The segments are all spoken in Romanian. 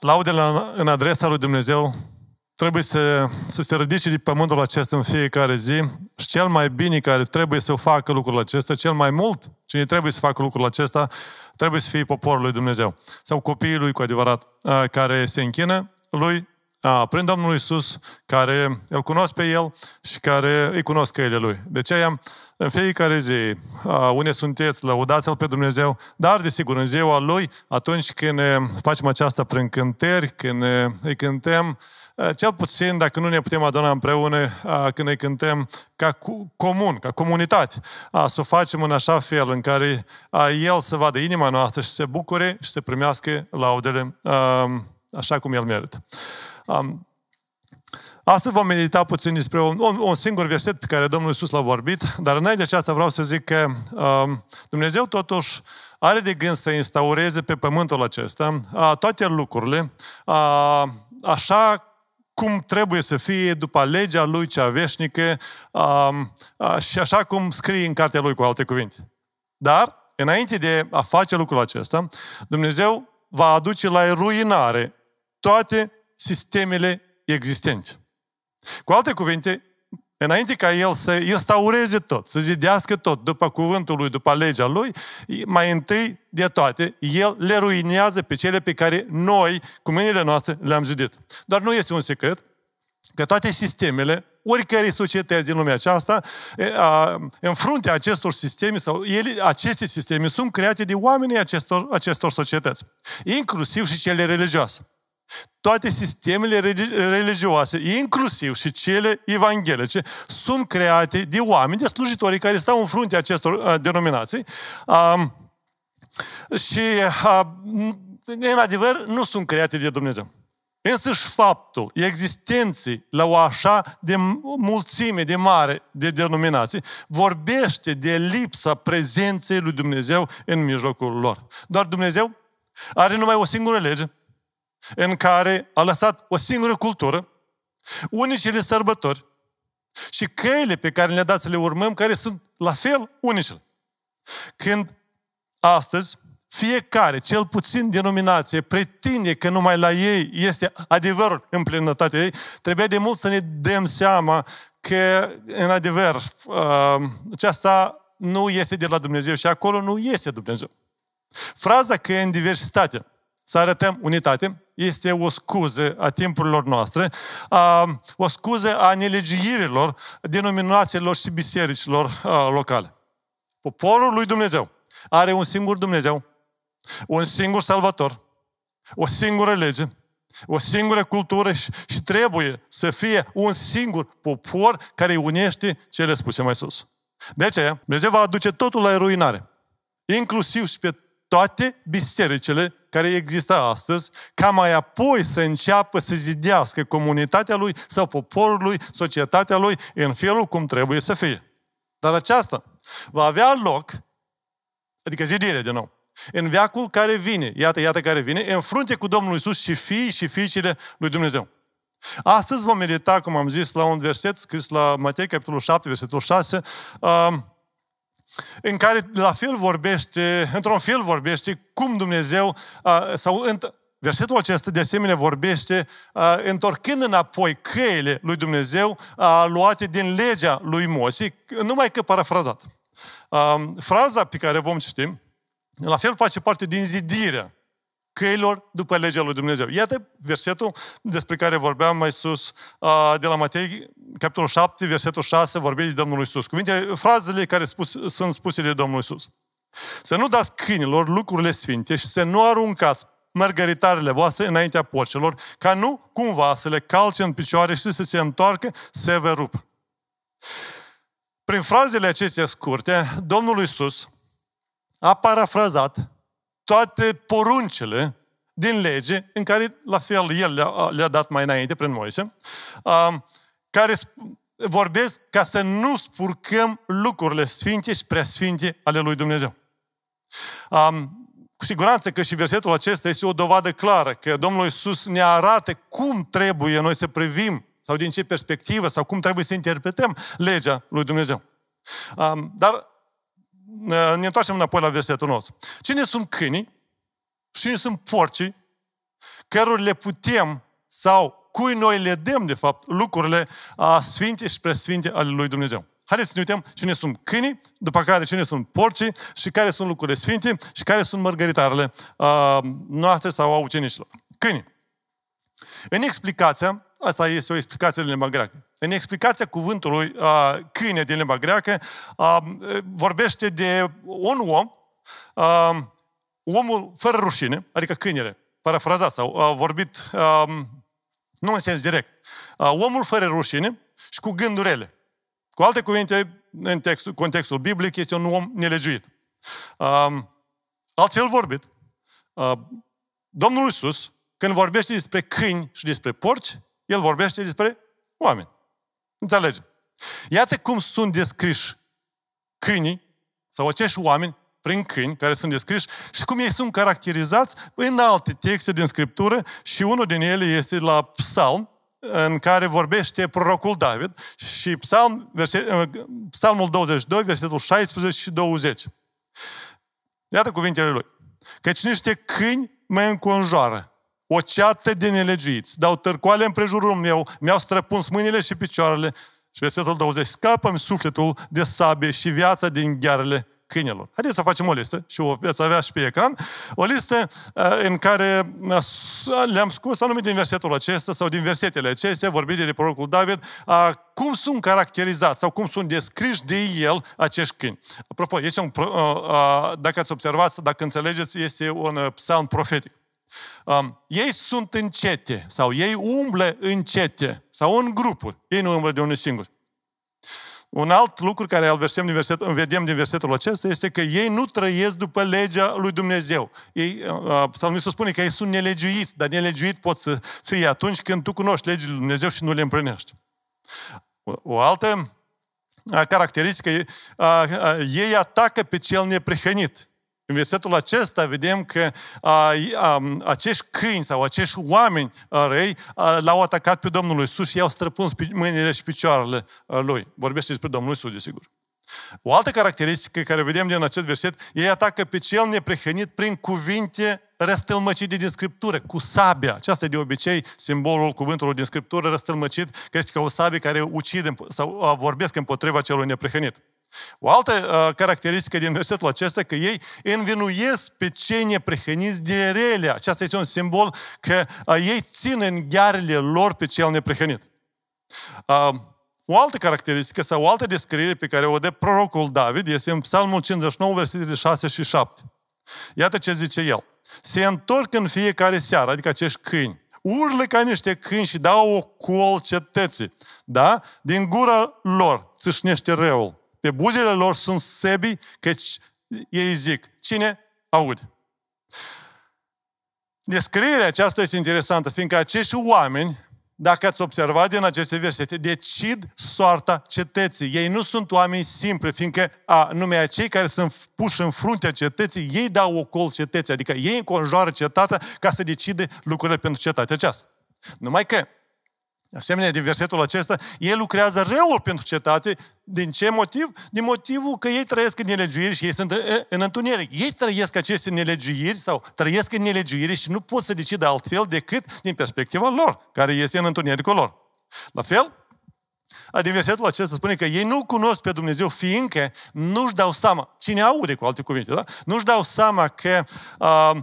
Laudele în adresa lui Dumnezeu trebuie să, să se ridice de pământul acesta în fiecare zi și cel mai bine care trebuie să facă lucrul acesta, cel mai mult cine trebuie să facă lucrul acesta, trebuie să fie poporul lui Dumnezeu sau copiii lui cu adevărat care se închină lui a prin Domnul Isus, care îl cunosc pe El și care îi cunosc căile Lui. De deci aceea, în fiecare zi, unde sunteți, lăudați-L pe Dumnezeu, dar, desigur, în ziua Lui, atunci când facem aceasta prin cântări, când îi cântăm, cel puțin, dacă nu ne putem aduna împreună, când ne cântăm ca comun, ca comunitate, să o facem în așa fel în care El să vadă inima noastră și să se bucure și să primească laudele așa cum El merită. Um, astăzi vom medita puțin despre un, un, un singur verset pe care Domnul Iisus l-a vorbit, dar înainte de aceasta vreau să zic că um, Dumnezeu totuși are de gând să instaureze pe pământul acesta uh, toate lucrurile, uh, așa cum trebuie să fie după legea lui cea veșnică a, um, a, și așa cum scrie în cartea lui cu alte cuvinte. Dar, înainte de a face lucrul acesta, Dumnezeu va aduce la ruinare toate sistemele existente. Cu alte cuvinte, înainte ca el să instaureze tot, să zidească tot, după cuvântul lui, după legea lui, mai întâi de toate, el le ruinează pe cele pe care noi, cu mâinile noastre, le-am zidit. Dar nu este un secret că toate sistemele oricărei societăți din lumea aceasta, în fruntea acestor sisteme, sau ele, aceste sisteme sunt create de oamenii acestor, acestor societăți, inclusiv și cele religioase. Toate sistemele religioase, inclusiv și cele evanghelice, sunt create de oameni, de slujitorii care stau în fruntea acestor uh, denominații. Și, în adevăr, nu sunt create de Dumnezeu. Însă și faptul existenței la o așa de mulțime de mare de denominații vorbește de lipsa prezenței lui Dumnezeu în mijlocul lor. Doar Dumnezeu are numai o singură lege în care a lăsat o singură cultură, unicele sărbători și căile pe care le-a dat să le urmăm, care sunt la fel unicele. Când astăzi fiecare, cel puțin denominație, pretinde că numai la ei este adevărul în plinătate ei, trebuie de mult să ne dăm seama că, în adevăr, uh, aceasta nu este de la Dumnezeu și acolo nu este Dumnezeu. Fraza că e în diversitate să arătăm unitate, este o scuză a timpurilor noastre, a, o scuză a nelegiuirilor, denominațiilor și bisericilor a, locale. Poporul lui Dumnezeu are un singur Dumnezeu, un singur salvator, o singură lege, o singură cultură și, și trebuie să fie un singur popor care unește cele spuse mai sus. De aceea, Dumnezeu va aduce totul la ruinare, inclusiv și pe toate bisericile care există astăzi, ca mai apoi să înceapă să zidească comunitatea lui sau poporul lui, societatea lui, în felul cum trebuie să fie. Dar aceasta va avea loc, adică zidirea din nou, în veacul care vine, iată, iată care vine, în frunte cu Domnul Isus și fii și fiicile lui Dumnezeu. Astăzi vom medita, cum am zis, la un verset scris la Matei, capitolul 7, versetul 6, uh, um, în care la fel vorbește, într-un fel vorbește cum Dumnezeu, sau versetul acesta de asemenea vorbește întorcând înapoi căile lui Dumnezeu luate din legea lui Mosi, numai că parafrazat. Fraza pe care vom citi, la fel face parte din zidirea căilor după legea lui Dumnezeu. Iată versetul despre care vorbeam mai sus de la Matei, capitolul 7, versetul 6, Vorbim de Domnul Iisus. Cuvintele, frazele care spus, sunt spuse de Domnul Iisus. Să nu dați câinilor lucrurile sfinte și să nu aruncați mărgăritarele voastre înaintea porcelor, ca nu cumva să le calce în picioare și să se întoarcă, să vă rup. Prin frazele acestea scurte, Domnul Iisus a parafrazat toate poruncele din lege, în care la fel el le-a, le dat mai înainte prin Moise, care vorbesc ca să nu spurcăm lucrurile sfinte și preasfinte ale lui Dumnezeu. Cu siguranță că și versetul acesta este o dovadă clară că Domnul Iisus ne arată cum trebuie noi să privim sau din ce perspectivă sau cum trebuie să interpretăm legea lui Dumnezeu. Dar ne întoarcem înapoi la versetul nostru. Cine sunt câinii? Cine sunt porcii? Căruri le putem sau cui noi le dăm, de fapt, lucrurile a sfinte și presfinte ale lui Dumnezeu. Haideți să ne uităm cine sunt câinii, după care cine sunt porcii și care sunt lucrurile sfinte și care sunt mărgăritarele uh, noastre sau a ucenicilor. Câinii. În explicația, asta este o explicație în limba greacă, în explicația cuvântului uh, câine din limba greacă, uh, vorbește de un om, uh, omul fără rușine, adică câinele, parafrazat sau a vorbit nu în sens direct. Omul fără rușine și cu gândurile. Cu alte cuvinte, în text, contextul biblic, este un om nelegiuit. Altfel vorbit, Domnul Iisus, când vorbește despre câini și despre porci, el vorbește despre oameni. Înțelegem. Iată cum sunt descriși câinii sau acești oameni prin câini care sunt descriși și cum ei sunt caracterizați în alte texte din Scriptură și unul din ele este la Psalm, în care vorbește prorocul David și psalm, verset, uh, psalmul 22, versetul 16 și 20. Iată cuvintele lui. Căci niște câini mă înconjoară o ceată de nelegiuiți, dau târcoale împrejurul meu, mi-au străpuns mâinile și picioarele. Și versetul 20, scapă-mi sufletul de sabie și viața din ghearele câinilor. Haideți să facem o listă și o veți avea și pe ecran. O listă uh, în care uh, le-am scos anumit din versetul acesta sau din versetele acestea vorbite de prorocul David, a cum sunt caracterizați sau cum sunt descriși de el acești câini. Apropo, este un, uh, dacă ați observat, dacă înțelegeți, este un psalm profetic. Um, ei sunt încete sau ei umblă încete sau în grupuri. Ei nu umblă de unul singur. Un alt lucru care îl versem din versetul, vedem din versetul acesta este că ei nu trăiesc după legea lui Dumnezeu. Ei, uh, uh, psalmistul spune că ei sunt nelegiuiți, dar nelegiuit pot să fie atunci când tu cunoști legile lui Dumnezeu și nu le împlinești. O, o altă uh, caracteristică, a, a, ei atacă pe cel neprihănit. În versetul acesta vedem că a, a, acești câini sau acești oameni răi a, l-au atacat pe Domnul Isus și i-au străpuns mâinile și picioarele lui. Vorbește despre Domnul Isus, desigur. O altă caracteristică care vedem din acest verset, ei atacă pe cel neprehănit prin cuvinte răstălmăcite din Scriptură, cu sabia. Aceasta e de obicei simbolul cuvântului din Scriptură răstălmăcit, că este ca o sabie care ucide sau vorbesc împotriva celui neprehănit. O altă uh, caracteristică din versetul acesta, că ei învinuiesc pe cei neprihăniți de rele. Aceasta este un simbol că uh, ei țin în ghearele lor pe cel neprihănit. Uh, o altă caracteristică sau o altă descriere pe care o dă prorocul David este în Psalmul 59, versetele 6 și 7. Iată ce zice el. Se întorc în fiecare seară, adică acești câini, urlă ca niște câini și dau o col cetății. Da? Din gura lor țâșnește răul pe buzele lor sunt sebi, căci ei zic, cine aude? Descrierea aceasta este interesantă, fiindcă acești oameni, dacă ați observat din aceste versete, decid soarta cetății. Ei nu sunt oameni simpli, fiindcă a, numai cei care sunt puși în fruntea cetății, ei dau ocol cetății, adică ei înconjoară cetatea ca să decide lucrurile pentru cetatea aceasta. Numai că asemenea, din versetul acesta, ei lucrează răul pentru cetate. Din ce motiv? Din motivul că ei trăiesc în nelegiuiri și ei sunt în întuneric. Ei trăiesc aceste nelegiuiri sau trăiesc în nelegiuiri și nu pot să decidă altfel decât din perspectiva lor, care este în întunericul lor. La fel, din versetul acesta spune că ei nu cunosc pe Dumnezeu, fiindcă nu-și dau seama, cine aude cu alte cuvinte, da? nu-și dau seama că uh,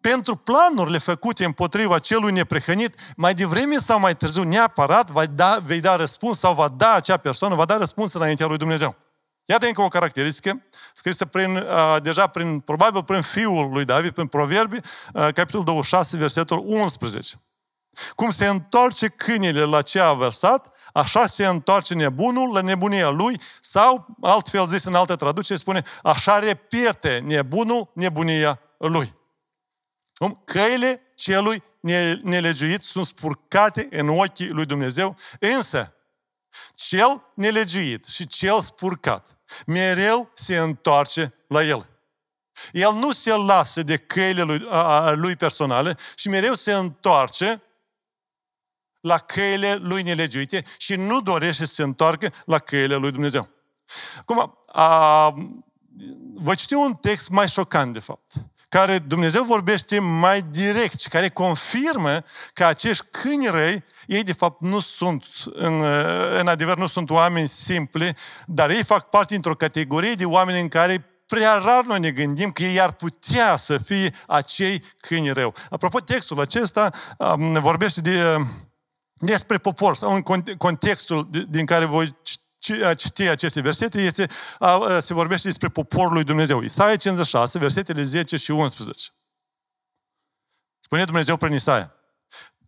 pentru planurile făcute împotriva celui neprehănit, mai devreme sau mai târziu, neapărat va da, vei da răspuns sau va da acea persoană, va da răspuns înaintea lui Dumnezeu. Iată încă o caracteristică scrisă prin, uh, deja prin, probabil prin fiul lui David, prin Proverbi, uh, capitolul 26, versetul 11. Cum se întoarce câinele la ce a versat, așa se întoarce nebunul la nebunia lui, sau, altfel zis în alte traduceri, spune, așa repete nebunul nebunia lui. Cum? Căile celui nelegiuit sunt spurcate în ochii lui Dumnezeu, însă cel nelegiuit și cel spurcat mereu se întoarce la el. El nu se lasă de căile lui, a, a, lui personale și mereu se întoarce la căile lui nelegiuite și nu dorește să se întoarcă la căile lui Dumnezeu. Acum, a, voi citi un text mai șocant, de fapt care Dumnezeu vorbește mai direct și care confirmă că acești câini răi, ei de fapt nu sunt, în, în adevăr, nu sunt oameni simpli, dar ei fac parte dintr-o categorie de oameni în care prea rar noi ne gândim că ei ar putea să fie acei câini rău. Apropo, textul acesta vorbește de despre popor, sau în contextul din care voi a citi aceste versete este, a, a, se vorbește despre poporul lui Dumnezeu. Isaia 56, versetele 10 și 11. Spune Dumnezeu prin Isaia.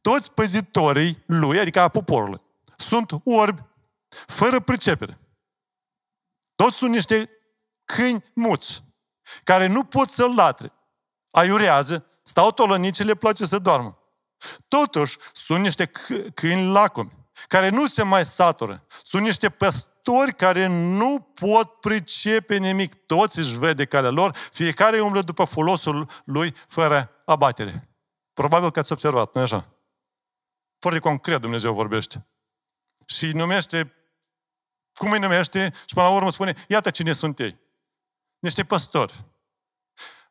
Toți păzitorii lui, adică a poporului, sunt orbi, fără pricepere. Toți sunt niște câini muți, care nu pot să-l latre. Aiurează, stau tolănici, le place să doarmă. Totuși, sunt niște câini lacomi, care nu se mai satură. Sunt niște învățători care nu pot pricepe nimic. Toți își vede calea lor, fiecare umblă după folosul lui fără abatere. Probabil că ați observat, nu așa? Foarte concret Dumnezeu vorbește. Și numește, cum îi numește, și până la urmă spune, iată cine sunt ei. Niște păstori.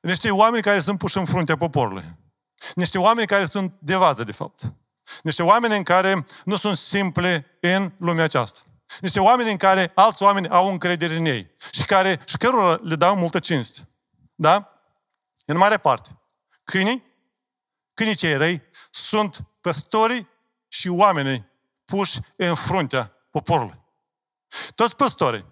Niște oameni care sunt puși în fruntea poporului. Niște oameni care sunt de vază, de fapt. Niște oameni în care nu sunt simple în lumea aceasta. Niște oameni în care alți oameni au încredere în ei și, care, și cărora le dau multă cinste. Da? În mare parte. Câinii, câinii cei răi, sunt păstorii și oamenii puși în fruntea poporului. Toți păstorii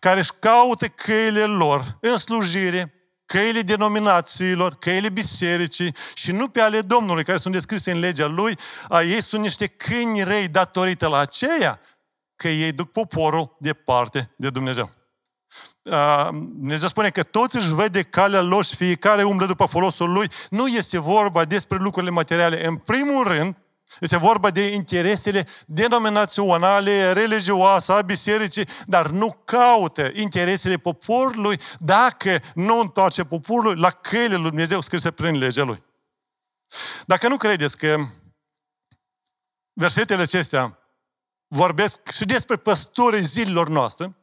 care își caută căile lor în slujire, căile denominațiilor, căile bisericii și nu pe ale Domnului, care sunt descrise în legea Lui, a ei sunt niște câini rei datorită la aceea că ei duc poporul departe de Dumnezeu. Dumnezeu spune că toți își vede calea lor și fiecare umblă după folosul lui. Nu este vorba despre lucrurile materiale. În primul rând, este vorba de interesele denominaționale, religioase, a bisericii, dar nu caută interesele poporului dacă nu întoarce poporul la căile lui Dumnezeu scrise prin legea lui. Dacă nu credeți că versetele acestea vorbesc și despre păstorii zilelor noastre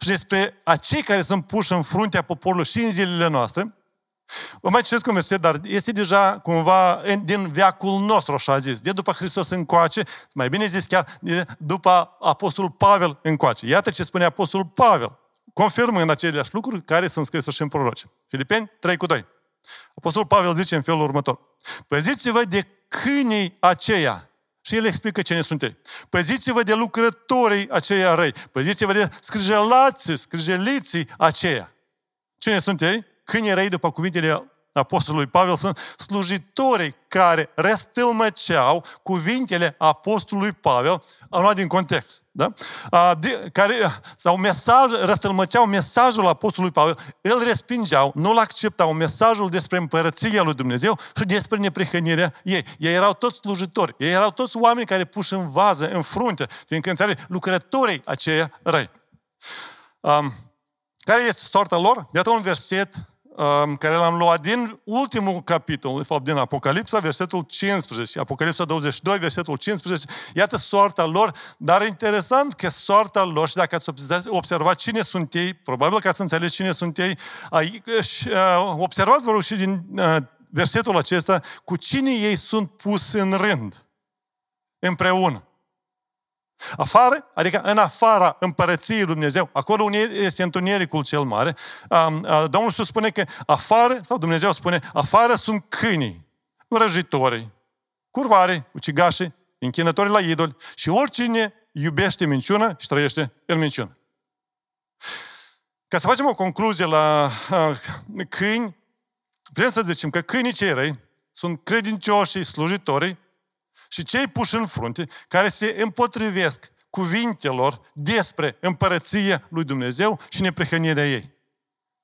și despre acei care sunt puși în fruntea poporului și în zilele noastre. Vă mai citesc un verset, dar este deja cumva din veacul nostru, așa zis, de după Hristos încoace, mai bine zis chiar, după Apostolul Pavel încoace. Iată ce spune Apostolul Pavel, confirmând aceleași lucruri care sunt scrise și în proroce. Filipeni 3 cu 2. Apostolul Pavel zice în felul următor. Păziți-vă de câinii aceia și el explică cine suntem. Păziți-vă de lucrătorii aceia răi. Păziți-vă de scrijelații, scrijeliții aceia. Cine sunt ei? Câinii răi, după cuvintele Apostolului Pavel sunt slujitorii care răstâlmăceau cuvintele Apostolului Pavel, am luat din context, da? A, de, care, sau mesaj, răstâlmăceau mesajul Apostolului Pavel, îl respingeau, nu-l acceptau, mesajul despre împărăția lui Dumnezeu și despre neprihănirea ei. Ei erau toți slujitori, ei erau toți oameni care puși în vază, în frunte, fiindcă înțelegi, lucrătorii aceia răi. Um, care este soarta lor? Iată un verset Um, care l-am luat din ultimul capitol, de fapt din Apocalipsa, versetul 15, Apocalipsa 22, versetul 15, iată soarta lor, dar interesant că soarta lor, și dacă ați observat cine sunt ei, probabil că ați înțeles cine sunt ei, uh, observați, vă rog, și din uh, versetul acesta, cu cine ei sunt pus în rând, împreună. Afară, adică în afara împărăției lui Dumnezeu, acolo este întunericul cel mare, Domnul Iisus spune că afară, sau Dumnezeu spune, afară sunt câinii, vrăjitorii, curvare, ucigașii, închinătorii la idoli și oricine iubește minciună și trăiește în minciună. Ca să facem o concluzie la câini, vrem să zicem că câinii cei răi sunt credincioșii, slujitorii, și cei puși în frunte care se împotrivesc cuvintelor despre împărăția lui Dumnezeu și neprehănirea ei.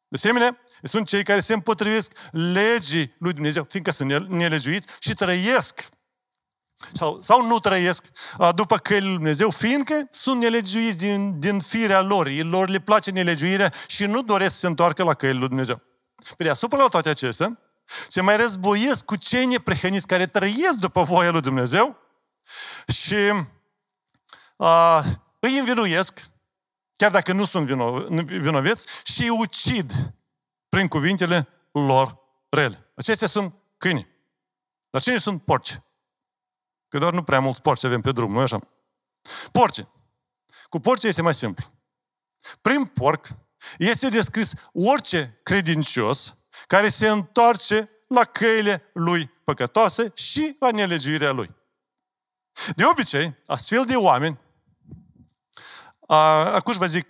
De asemenea, sunt cei care se împotrivesc legii lui Dumnezeu, fiindcă sunt nelegiuiți și trăiesc sau, sau nu trăiesc după căile lui Dumnezeu, fiindcă sunt nelegiuiți din, din firea lor. Ei lor le place nelegiuirea și nu doresc să se întoarcă la căile lui Dumnezeu. Pe deasupra la toate acestea, se mai războiesc cu cei neprehăniți care trăiesc după voia lui Dumnezeu și a, îi învinuiesc, chiar dacă nu sunt vino, vinoveți, și îi ucid prin cuvintele lor rele. Acestea sunt câini. Dar cine sunt porci? Că doar nu prea mulți porci avem pe drum, nu așa? Porci. Cu porci este mai simplu. Prin porc este descris orice credincios care se întoarce la căile lui păcătoase și la nelegiuirea lui. De obicei, astfel de oameni, acum vă zic,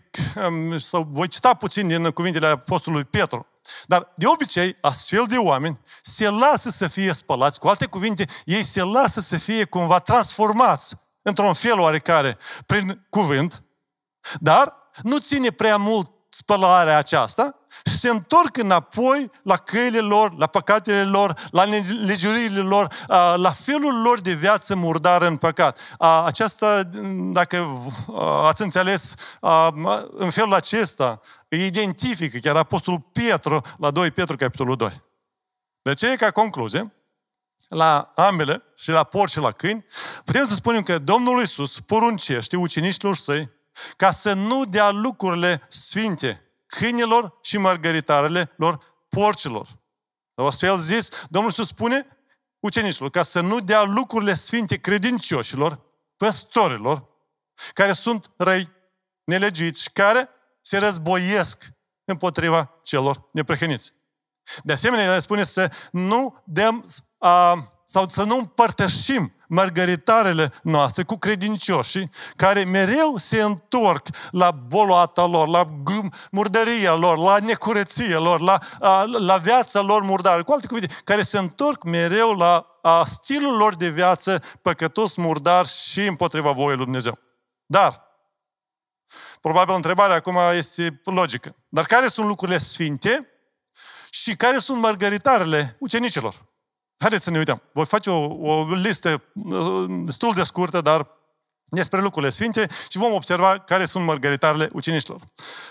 sau voi cita puțin din cuvintele Apostolului Petru, dar de obicei, astfel de oameni se lasă să fie spălați. Cu alte cuvinte, ei se lasă să fie cumva transformați într-un fel oarecare prin cuvânt, dar nu ține prea mult spălarea aceasta și se întorc înapoi la căile lor, la păcatele lor, la legiurile lor, la felul lor de viață murdară în păcat. Aceasta, dacă ați înțeles, în felul acesta identifică chiar Apostolul Pietru la 2 Pietru, capitolul 2. De ce e ca concluzie? la ambele, și la porci și la câini, putem să spunem că Domnul Isus poruncește uceniștilor săi ca să nu dea lucrurile sfinte câinilor și mărgăritarele lor porcilor. Astfel zis, Domnul Iisus spune ucenicilor ca să nu dea lucrurile sfinte credincioșilor, păstorilor, care sunt răi, nelegiți și care se războiesc împotriva celor neprehăniți. De asemenea, el spune să nu dăm sau să nu împărtășim mărgăritarele noastre cu credincioșii care mereu se întorc la boloata lor, la murdăria lor, la necurăție lor, la, a, la viața lor murdară. Cu alte cuvinte, care se întorc mereu la a stilul lor de viață păcătos, murdar și împotriva voiei lui Dumnezeu. Dar, probabil întrebarea acum este logică, dar care sunt lucrurile sfinte și care sunt mărgăritarele ucenicilor? Haideți să ne uităm. Voi face o, o listă uh, destul de scurtă, dar despre lucrurile sfinte și vom observa care sunt mărgăritarele uceniștilor.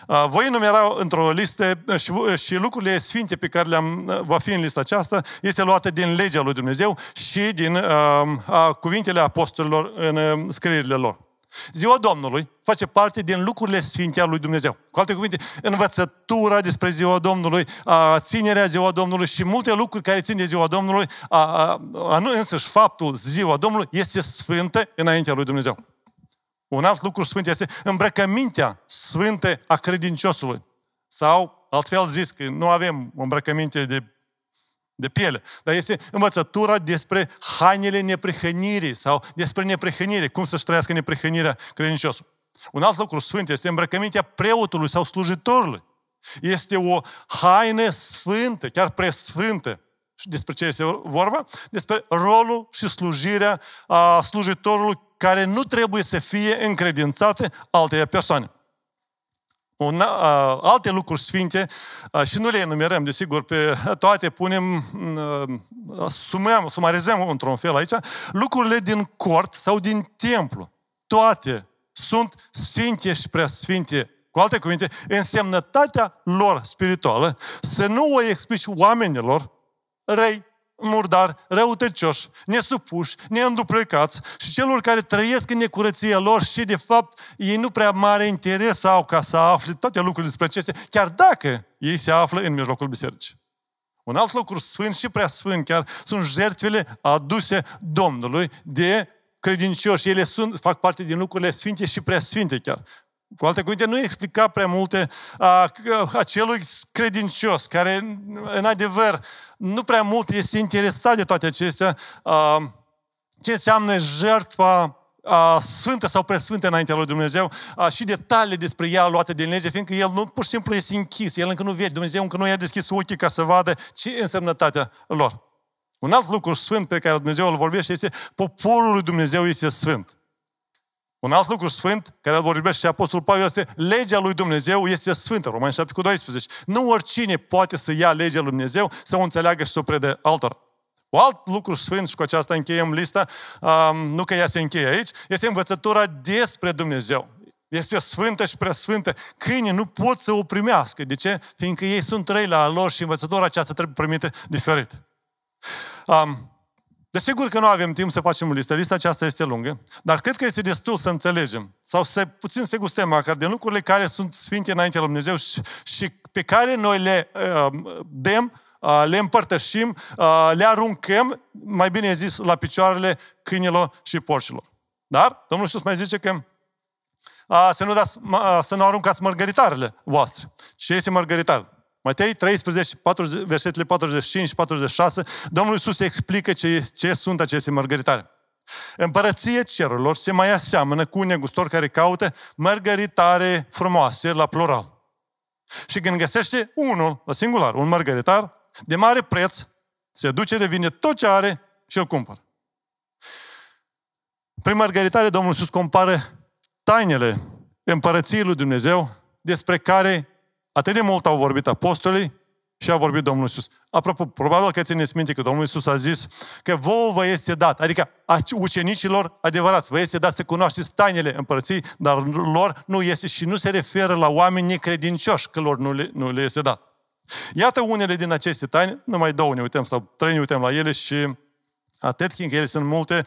Uh, voi enumera într-o listă uh, și, și lucrurile sfinte pe care le-am, va fi în lista aceasta, este luată din legea lui Dumnezeu și din a, a, cuvintele apostolilor în scrierile lor. Ziua Domnului face parte din lucrurile sfinte ale lui Dumnezeu. Cu alte cuvinte, învățătura despre ziua Domnului, a, ținerea ziua Domnului și multe lucruri care țin de ziua Domnului, a, a, a, însăși faptul ziua Domnului este sfântă înaintea lui Dumnezeu. Un alt lucru sfânt este îmbrăcămintea sfântă a credinciosului. Sau, altfel zis, că nu avem îmbrăcăminte de de piele. Dar este învățătura despre hainele neprihănirii sau despre neprihănire, cum să-și trăiască neprihănirea credinciosul. Un alt lucru sfânt este îmbrăcămintea preotului sau slujitorului. Este o haină sfântă, chiar presfântă. Și despre ce este vorba? Despre rolul și slujirea a slujitorului care nu trebuie să fie încredințate alteia persoane un, a, alte lucruri sfinte a, și nu le enumerăm, desigur, pe toate punem, mm, a, sumăm, sumarizăm într-un fel aici, lucrurile din cort sau din templu, toate sunt sfinte și prea sfinte. Cu alte cuvinte, însemnătatea lor spirituală să nu o explici oamenilor răi murdar, răutăcioși, nesupuși, neînduplecați și celor care trăiesc în necurăția lor și, de fapt, ei nu prea mare interes au ca să afle toate lucrurile despre acestea, chiar dacă ei se află în mijlocul bisericii. Un alt lucru sfânt și prea sfânt chiar sunt jertfele aduse Domnului de credincioși. Ele sunt, fac parte din lucrurile sfinte și prea sfinte chiar. Cu alte cuvinte, nu explica prea multe a, acelui credincios, care, în adevăr, nu prea mult este interesat de toate acestea, a, ce înseamnă jertfa a, sfântă sau presfântă înaintea lui Dumnezeu a, și detalii despre ea luate din lege, fiindcă el nu pur și simplu este închis, el încă nu vede, Dumnezeu încă nu i-a deschis ochii ca să vadă ce însemnătatea lor. Un alt lucru sfânt pe care Dumnezeu îl vorbește este poporul lui Dumnezeu este sfânt. Un alt lucru sfânt, care îl vorbește și Apostolul Pavel, este legea lui Dumnezeu este sfântă, Romani 7 cu 12. Nu oricine poate să ia legea lui Dumnezeu, să o înțeleagă și să o predă altora. Un alt lucru sfânt, și cu aceasta încheiem lista, um, nu că ea se încheie aici, este învățătura despre Dumnezeu. Este sfântă și prea sfântă. Câinii nu pot să o primească. De ce? Fiindcă ei sunt răi la lor și învățătura aceasta trebuie primită diferit. Um, Desigur că nu avem timp să facem o listă. Lista aceasta este lungă, dar cred că este destul să înțelegem sau să puțin să gustăm măcar din lucrurile care sunt sfinte înaintea lui Dumnezeu și, și pe care noi le uh, dăm, uh, le împărtășim, uh, le aruncăm, mai bine zis, la picioarele câinilor și porcilor. Dar Domnul Iisus mai zice că uh, să, nu dați, uh, să nu aruncați mărgăritarele voastre. Ce este mărgăritar? Matei 13, 40, versetele 45 și 46, Domnul Iisus explică ce, ce sunt aceste mărgăritare. Împărăție cerurilor se mai aseamănă cu un negustor care caută mărgăritare frumoase la plural. Și când găsește unul, la singular, un mărgăritar, de mare preț, se duce, revine tot ce are și îl cumpără. Prin mărgăritare, Domnul Iisus compară tainele împărăției lui Dumnezeu despre care Atât de mult au vorbit apostolii și a vorbit Domnul Isus. Apropo, probabil că țineți minte că Domnul Isus a zis că vouă vă este dat, adică ucenicilor adevărați, vă este dat să cunoașteți tainele împărății, dar lor nu este și nu se referă la oameni necredincioși, că lor nu le, nu le este dat. Iată unele din aceste taine, numai două ne uităm sau trei ne uităm la ele și Atât, fiindcă ele sunt multe.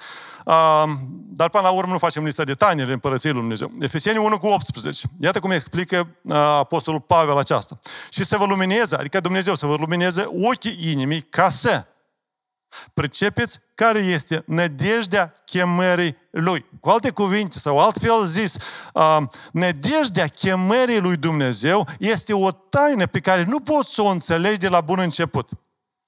Dar până la urmă nu facem lista de tainele Împărăției Lui Dumnezeu. Efesieni 1 cu 18. Iată cum explică Apostolul Pavel aceasta. Și să vă lumineze, adică Dumnezeu să vă lumineze ochii inimii ca să pricepeți care este nădejdea chemării Lui. Cu alte cuvinte, sau altfel zis, nădejdea chemării Lui Dumnezeu este o taină pe care nu poți să o înțelegi de la bun început.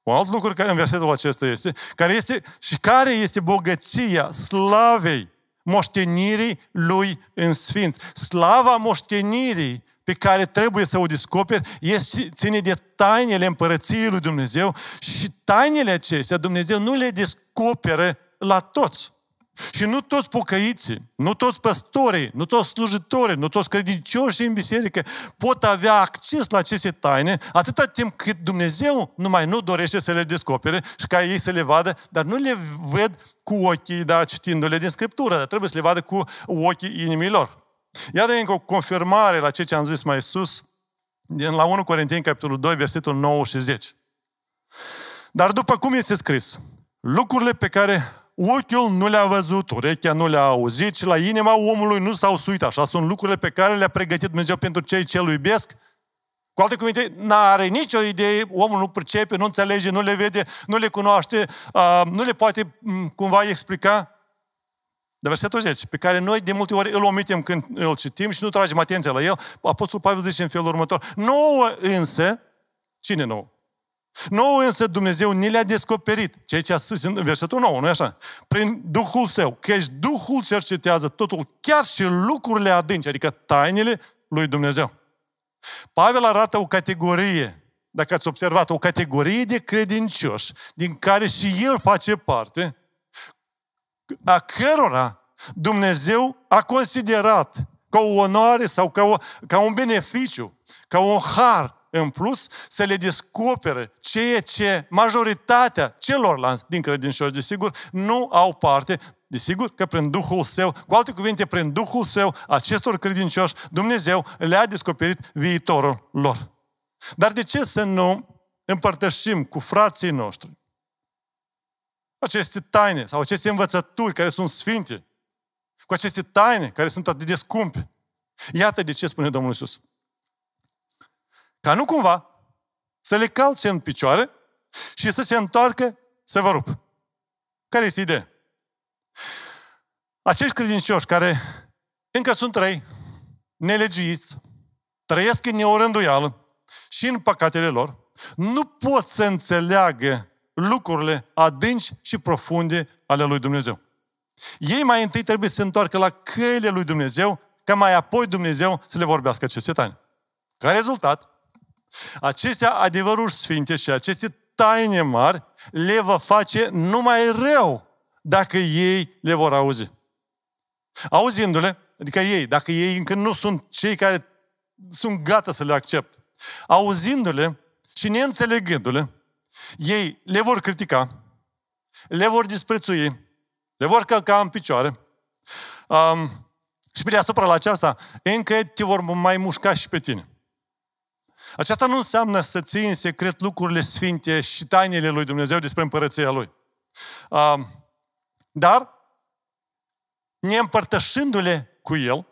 Un alt lucru care în versetul acesta este, care este și care este bogăția slavei moștenirii lui în Sfinț. Slava moștenirii pe care trebuie să o descoperi este, ține de tainele împărăției lui Dumnezeu și tainele acestea Dumnezeu nu le descoperă la toți. Și nu toți pocăiții, nu toți păstorii, nu toți slujitorii, nu toți credincioșii în biserică pot avea acces la aceste taine atâta timp cât Dumnezeu numai nu dorește să le descopere și ca ei să le vadă, dar nu le văd cu ochii, da, citindu-le din Scriptură, dar trebuie să le vadă cu ochii inimilor. Iată încă o confirmare la ceea ce am zis mai sus, din la 1 Corinteni, capitolul 2, versetul 9 și 10. Dar după cum este scris, lucrurile pe care Ochiul nu le-a văzut, urechea nu le-a auzit și la inima omului nu s-au suit. Așa sunt lucrurile pe care le-a pregătit Dumnezeu pentru cei ce îl iubesc. Cu alte cuvinte, nu are nicio idee, omul nu percepe, nu înțelege, nu le vede, nu le cunoaște, nu le poate cumva explica. De versetul 10, pe care noi de multe ori îl omitem când îl citim și nu tragem atenția la el, Apostolul Pavel zice în felul următor, nouă însă, cine nouă? Nou însă Dumnezeu ni le-a descoperit, ceea ce a spus în versetul nou, nu așa? Prin Duhul Său, căci Duhul cercetează totul, chiar și lucrurile adânci, adică tainele lui Dumnezeu. Pavel arată o categorie, dacă ați observat, o categorie de credincioși, din care și el face parte, a cărora Dumnezeu a considerat ca o onoare sau ca, o, ca un beneficiu, ca un har, în plus să le descopere ceea ce majoritatea celorlalți din credincioși, desigur, nu au parte, desigur că prin Duhul Său, cu alte cuvinte, prin Duhul Său, acestor credincioși, Dumnezeu le-a descoperit viitorul lor. Dar de ce să nu împărtășim cu frații noștri aceste taine sau aceste învățături care sunt sfinte, cu aceste taine care sunt atât de scumpe? Iată de ce spune Domnul Iisus. Ca nu cumva să le calce în picioare și să se întoarcă să vă rup. Care este ideea? Acești credincioși care încă sunt răi, nelegiuiți, trăiesc în neorânduială și în păcatele lor, nu pot să înțeleagă lucrurile adânci și profunde ale lui Dumnezeu. Ei mai întâi trebuie să se întoarcă la căile lui Dumnezeu, ca mai apoi Dumnezeu să le vorbească aceste tani. Ca rezultat, aceste adevăruri sfinte și aceste taine mari le va face numai rău dacă ei le vor auzi. Auzindu-le, adică ei, dacă ei încă nu sunt cei care sunt gata să le accepte, auzindu-le și neînțelegându-le, ei le vor critica, le vor disprețui, le vor călca în picioare. Um, și pe deasupra la aceasta, încă te vor mai mușca și pe tine. Aceasta nu înseamnă să ții în secret lucrurile sfinte și tainele lui Dumnezeu despre împărăția lui. Dar, ne împărtășindu-le cu el,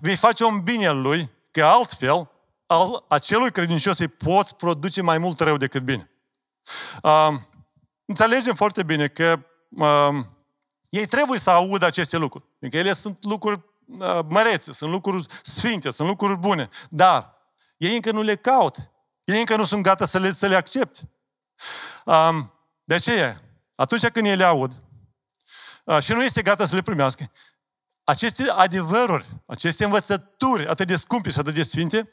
vei face un bine lui, că altfel, al, acelui credincios îi poți produce mai mult rău decât bine. Uh, înțelegem foarte bine că uh, ei trebuie să audă aceste lucruri. Pentru că ele sunt lucruri uh, mărețe, sunt lucruri sfinte, sunt lucruri bune. Dar ei încă nu le caut. Ei încă nu sunt gata să le, să le accept. Um, de aceea, atunci când ei le aud uh, și nu este gata să le primească, aceste adevăruri, aceste învățături atât de scumpe și atât de sfinte,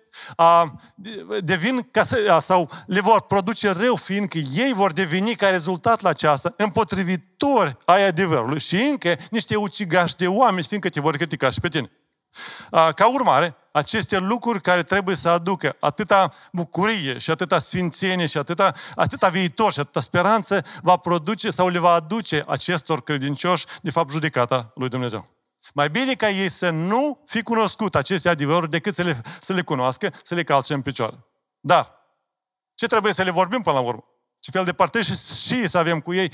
devin ca să, sau le vor produce rău, fiindcă ei vor deveni ca rezultat la aceasta împotrivitori ai adevărului și încă niște ucigași de oameni, fiindcă te vor critica și pe tine. ca urmare, aceste lucruri care trebuie să aducă atâta bucurie și atâta sfințenie și atâta, atâta viitor și atâta speranță va produce sau le va aduce acestor credincioși, de fapt, judecata lui Dumnezeu. Mai bine ca ei să nu fi cunoscut aceste adevăruri decât să le, să le cunoască, să le calce în picioare. Dar, ce trebuie să le vorbim până la urmă? Ce fel de parteși și, și să avem cu ei,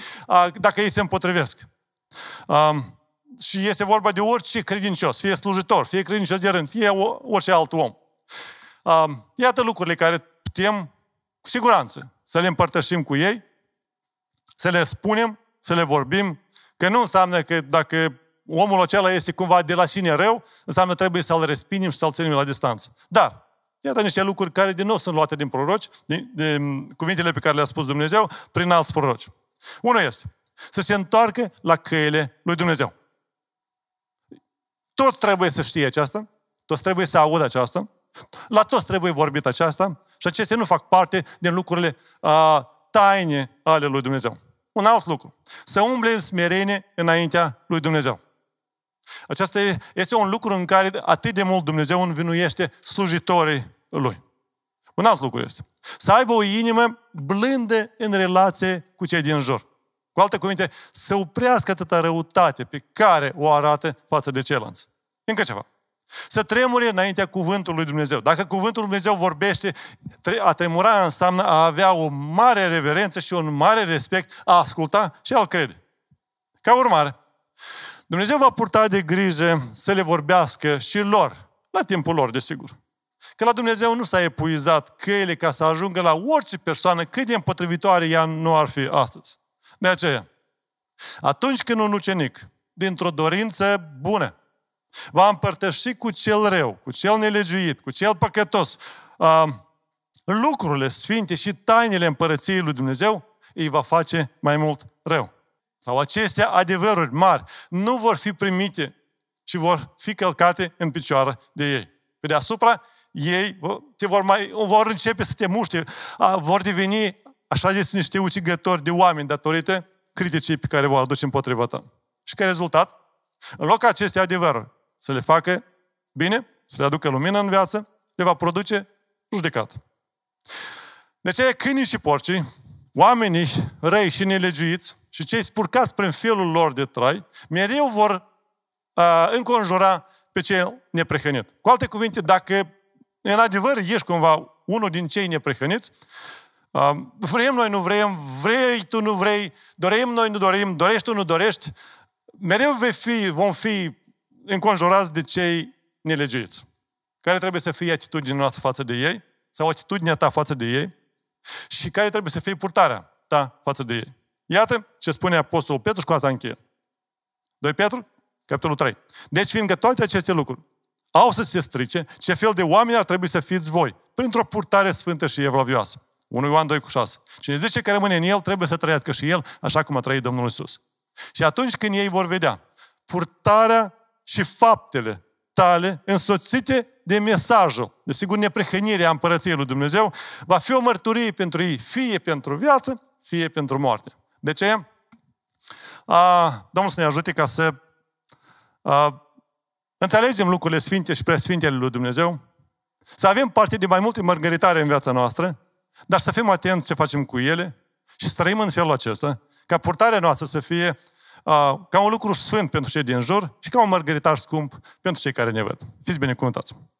dacă ei se împotrivesc? Um, și este vorba de orice credincios, fie slujitor, fie credincios de rând, fie orice alt om. Iată lucrurile care putem, cu siguranță, să le împărtășim cu ei, să le spunem, să le vorbim, că nu înseamnă că dacă omul acela este cumva de la sine rău, înseamnă trebuie să-l respingem și să-l ținem la distanță. Dar, iată niște lucruri care din nou sunt luate din proroci, din, din cuvintele pe care le-a spus Dumnezeu, prin alți proroci. Unul este să se întoarcă la căile lui Dumnezeu. Toți trebuie să știe aceasta, toți trebuie să audă aceasta, la toți trebuie vorbit aceasta și acestea nu fac parte din lucrurile a, taine ale lui Dumnezeu. Un alt lucru. Să umble în smerenie înaintea lui Dumnezeu. Aceasta este un lucru în care atât de mult Dumnezeu învinuiește slujitorii lui. Un alt lucru este. Să aibă o inimă blândă în relație cu cei din jur. Cu alte cuvinte, să oprească atâta răutate pe care o arată față de ceilalți. Încă ceva. Să tremure înaintea cuvântului lui Dumnezeu. Dacă cuvântul lui Dumnezeu vorbește, a tremura înseamnă a avea o mare reverență și un mare respect, a asculta și a-l crede. Ca urmare, Dumnezeu va purta de grijă să le vorbească și lor, la timpul lor, desigur. Că la Dumnezeu nu s-a epuizat căile ca să ajungă la orice persoană, cât de împotrivitoare ea nu ar fi astăzi. De aceea, atunci când un ucenic, dintr-o dorință bună, Va împărtăși cu cel rău, cu cel nelegiuit, cu cel păcătos. Lucrurile sfinte și tainele împărăției lui Dumnezeu îi va face mai mult rău. Sau aceste adevăruri mari nu vor fi primite și vor fi călcate în picioare de ei. Pe deasupra, ei te vor, mai, vor începe să te muște, vor deveni așa zis niște ucigători de oameni datorită criticii pe care vor aduce împotriva ta. Și ca rezultat, în loc acestei adevăruri, să le facă bine, să le aducă lumină în viață, le va produce judecat. De aceea câinii și porcii, oamenii răi și nelegiuiți și cei spurcați prin felul lor de trai, mereu vor uh, înconjura pe cei neprehănit. Cu alte cuvinte, dacă în adevăr ești cumva unul din cei neprehăniți, uh, vrem noi, nu vrem, vrei tu, nu vrei, dorim noi, nu dorim, dorești tu, nu dorești, mereu vei fi, vom fi înconjurați de cei nelegiuiți. Care trebuie să fie atitudinea noastră față de ei, sau atitudinea ta față de ei, și care trebuie să fie purtarea ta față de ei. Iată ce spune Apostolul Petru și cu asta încheie. 2 Petru, capitolul 3. Deci, fiindcă toate aceste lucruri au să se strice, ce fel de oameni ar trebui să fiți voi, printr-o purtare sfântă și evlavioasă. 1 Ioan 2 cu 6. Cine zice că rămâne în el, trebuie să trăiască și el, așa cum a trăit Domnul Isus. Și atunci când ei vor vedea purtarea și faptele tale însoțite de mesajul. Desigur, neprehănirea împărăției lui Dumnezeu va fi o mărturie pentru ei, fie pentru viață, fie pentru moarte. De ce? A, Domnul să ne ajute ca să a, înțelegem lucrurile sfinte și presfintele lui Dumnezeu, să avem parte de mai multe mărgăritare în viața noastră, dar să fim atenți ce facem cu ele și să trăim în felul acesta, ca purtarea noastră să fie ca un lucru sfânt pentru cei din jur și ca un mărgăritar scump pentru cei care ne văd. Fiți binecuvântați!